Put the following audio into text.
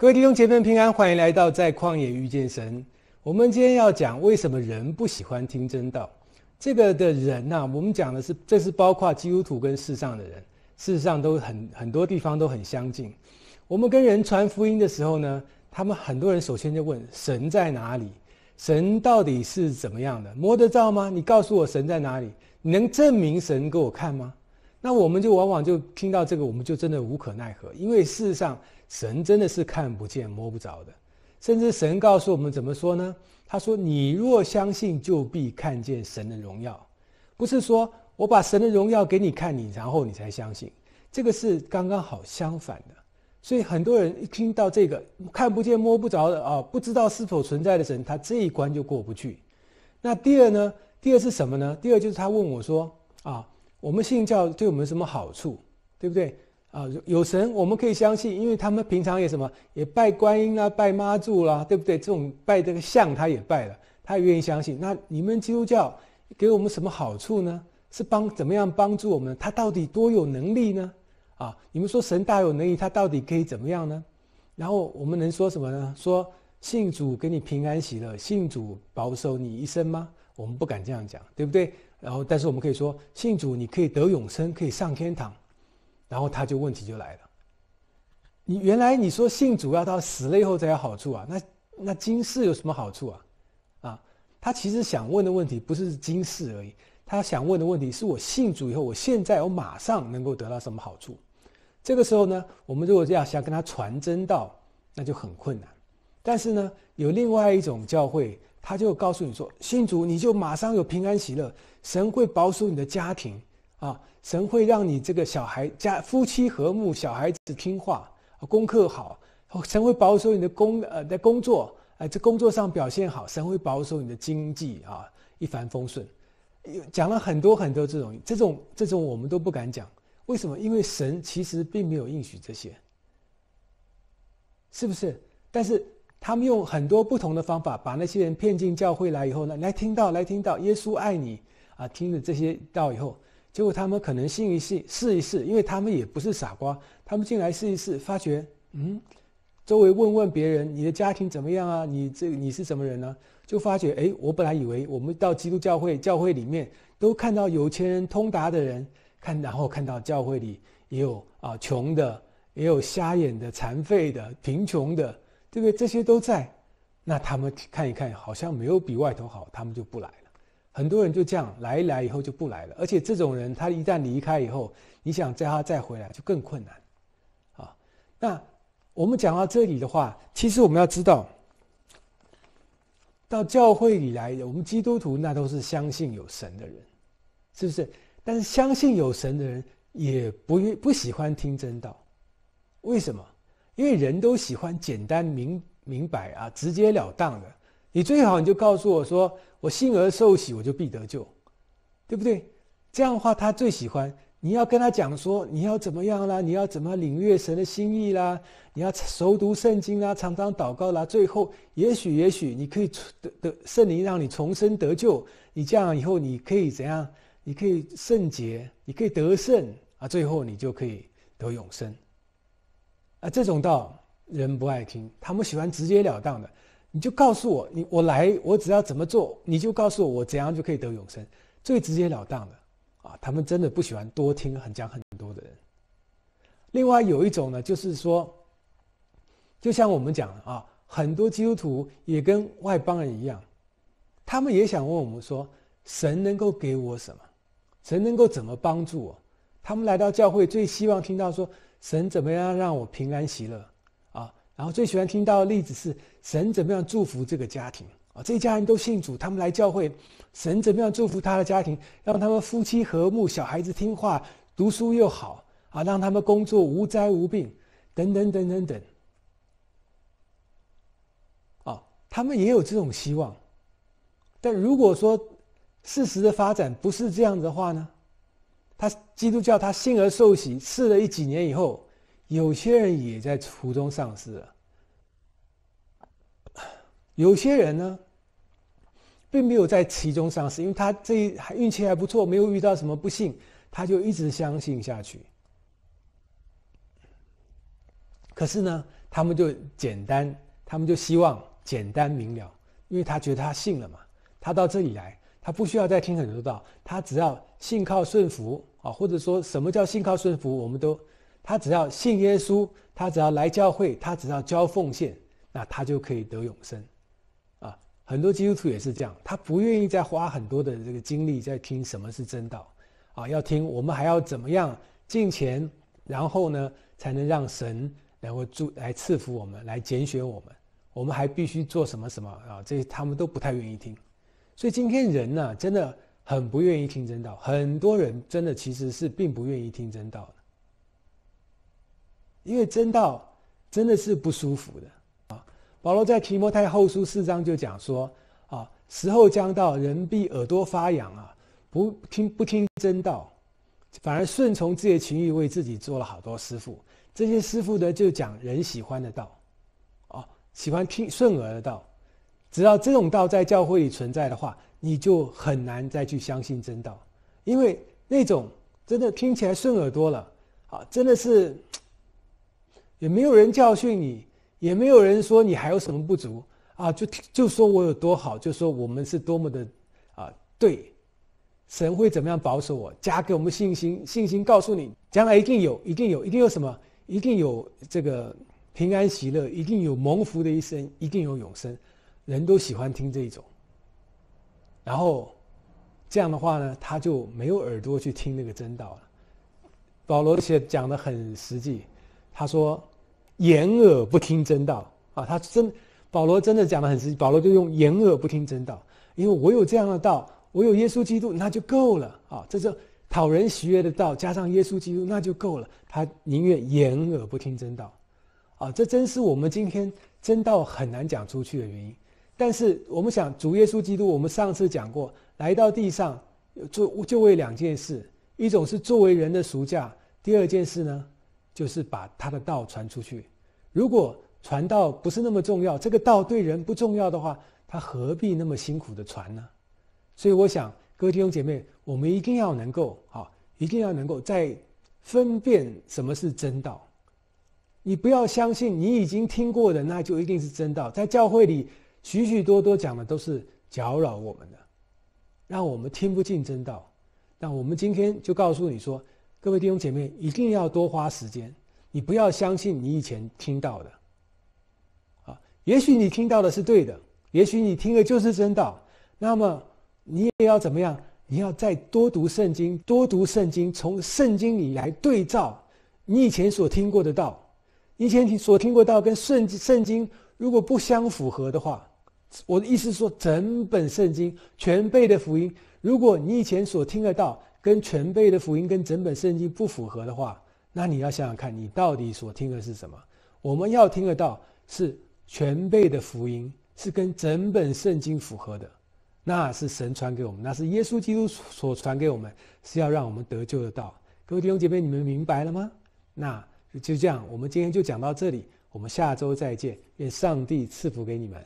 各位弟兄姐妹平安，欢迎来到在旷野遇见神。我们今天要讲为什么人不喜欢听真道。这个的人啊，我们讲的是，这是包括基督徒跟世上的人，事实上都很很多地方都很相近。我们跟人传福音的时候呢，他们很多人首先就问：神在哪里？神到底是怎么样的？摸得着吗？你告诉我神在哪里？你能证明神给我看吗？那我们就往往就听到这个，我们就真的无可奈何，因为事实上神真的是看不见摸不着的，甚至神告诉我们怎么说呢？他说：“你若相信，就必看见神的荣耀。”不是说我把神的荣耀给你看，你，然后你才相信，这个是刚刚好相反的。所以很多人一听到这个看不见摸不着的啊，不知道是否存在的神，他这一关就过不去。那第二呢？第二是什么呢？第二就是他问我说啊。我们信教对我们什么好处，对不对啊？有神我们可以相信，因为他们平常也什么，也拜观音啦，拜妈祖啦，对不对？这种拜这个像他也拜了，他也愿意相信。那你们基督教给我们什么好处呢？是帮怎么样帮助我们？他到底多有能力呢？啊，你们说神大有能力，他到底可以怎么样呢？然后我们能说什么呢？说。信主给你平安喜乐，信主保守你一生吗？我们不敢这样讲，对不对？然后，但是我们可以说，信主你可以得永生，可以上天堂。然后他就问题就来了：你原来你说信主要到死了以后才有好处啊？那那今世有什么好处啊？啊，他其实想问的问题不是今世而已，他想问的问题是我信主以后，我现在我马上能够得到什么好处？这个时候呢，我们如果要想跟他传真到，那就很困难。但是呢，有另外一种教会，他就告诉你说：“信主你就马上有平安喜乐，神会保守你的家庭啊，神会让你这个小孩家夫妻和睦，小孩子听话，功课好，神会保守你的工呃的工作啊，这工作上表现好，神会保守你的经济啊，一帆风顺。”讲了很多很多这种这种这种，我们都不敢讲，为什么？因为神其实并没有应许这些，是不是？但是。他们用很多不同的方法把那些人骗进教会来以后呢，来听到，来听到耶稣爱你啊，听了这些道以后，结果他们可能信一信，试一试，因为他们也不是傻瓜，他们进来试一试，发觉，嗯，周围问问别人，你的家庭怎么样啊？你这你是什么人呢？就发觉，哎，我本来以为我们到基督教会教会里面都看到有钱人、通达的人，看，然后看到教会里也有啊，穷的，也有瞎眼的、残废的、贫穷的。对不对？这些都在，那他们看一看，好像没有比外头好，他们就不来了。很多人就这样来一来以后就不来了，而且这种人他一旦离开以后，你想叫他再回来就更困难，啊？那我们讲到这里的话，其实我们要知道，到教会里来的我们基督徒那都是相信有神的人，是不是？但是相信有神的人也不不喜欢听真道，为什么？因为人都喜欢简单明明白啊，直截了当的。你最好你就告诉我说，我幸而受喜，我就必得救，对不对？这样的话他最喜欢。你要跟他讲说，你要怎么样啦？你要怎么领略神的心意啦？你要熟读圣经啦，常常祷告啦。最后，也许也许你可以得得圣灵，让你重生得救。你这样以后，你可以怎样？你可以圣洁，你可以得胜啊！最后你就可以得永生。啊，这种道人不爱听，他们喜欢直截了当的，你就告诉我，你我来，我只要怎么做，你就告诉我，我怎样就可以得永生，最直截了当的啊，他们真的不喜欢多听，很讲很多的人。另外有一种呢，就是说，就像我们讲啊，很多基督徒也跟外邦人一样，他们也想问我们说，神能够给我什么？神能够怎么帮助我？他们来到教会最希望听到说。神怎么样让我平安喜乐啊？然后最喜欢听到的例子是神怎么样祝福这个家庭啊？这一家人都信主，他们来教会，神怎么样祝福他的家庭，让他们夫妻和睦，小孩子听话，读书又好啊，让他们工作无灾无病等等等等等。啊，他们也有这种希望，但如果说事实的发展不是这样子的话呢？他基督教，他信而受喜，试了一几年以后，有些人也在途中丧失了。有些人呢，并没有在其中丧市，因为他这运气还不错，没有遇到什么不幸，他就一直相信下去。可是呢，他们就简单，他们就希望简单明了，因为他觉得他信了嘛，他到这里来。他不需要再听很多道，他只要信靠顺服啊，或者说什么叫信靠顺服，我们都，他只要信耶稣，他只要来教会，他只要交奉献，那他就可以得永生，啊，很多基督徒也是这样，他不愿意再花很多的这个精力在听什么是真道，啊，要听我们还要怎么样进前，然后呢才能让神然后祝来赐福我们，来拣选我们，我们还必须做什么什么啊，这些他们都不太愿意听。所以今天人呢，真的很不愿意听真道，很多人真的其实是并不愿意听真道的，因为真道真的是不舒服的啊。保罗在提摩太后书四章就讲说：啊，时候将到，人必耳朵发痒啊，不听不听真道，反而顺从自己的情欲，为自己做了好多师傅。这些师傅呢，就讲人喜欢的道，啊，喜欢听顺耳的道。只要这种道在教会里存在的话，你就很难再去相信真道，因为那种真的听起来顺耳朵了啊，真的是，也没有人教训你，也没有人说你还有什么不足啊，就就说我有多好，就说我们是多么的啊对，神会怎么样保守我，加给我们信心，信心告诉你将来一定有，一定有，一定有什么，一定有这个平安喜乐，一定有蒙福的一生，一定有永生。人都喜欢听这一种，然后这样的话呢，他就没有耳朵去听那个真道了。保罗写讲的很实际，他说“掩耳不听真道”啊，他真保罗真的讲的很实际。保罗就用“掩耳不听真道”，因为我有这样的道，我有耶稣基督，那就够了啊。这是讨人喜悦的道，加上耶稣基督那就够了。他宁愿掩耳不听真道啊，这真是我们今天真道很难讲出去的原因。但是我们想主耶稣基督，我们上次讲过，来到地上，做就为两件事：一种是作为人的赎价；第二件事呢，就是把他的道传出去。如果传道不是那么重要，这个道对人不重要的话，他何必那么辛苦的传呢？所以我想，各位弟兄姐妹，我们一定要能够啊，一定要能够在分辨什么是真道。你不要相信你已经听过的，那就一定是真道。在教会里。许许多多讲的都是搅扰我们的，让我们听不进真道。那我们今天就告诉你说，各位弟兄姐妹一定要多花时间，你不要相信你以前听到的。啊，也许你听到的是对的，也许你听的就是真道。那么你也要怎么样？你要再多读圣经，多读圣经，从圣经里来对照你以前所听过的道。以前所听过道跟圣圣经如果不相符合的话，我的意思说，整本圣经全备的福音，如果你以前所听的道跟全备的福音跟整本圣经不符合的话，那你要想想看，你到底所听的是什么？我们要听的道是全备的福音，是跟整本圣经符合的，那是神传给我们，那是耶稣基督所传给我们，是要让我们得救的道。各位弟兄姐妹，你们明白了吗？那就这样，我们今天就讲到这里，我们下周再见，愿上帝赐福给你们。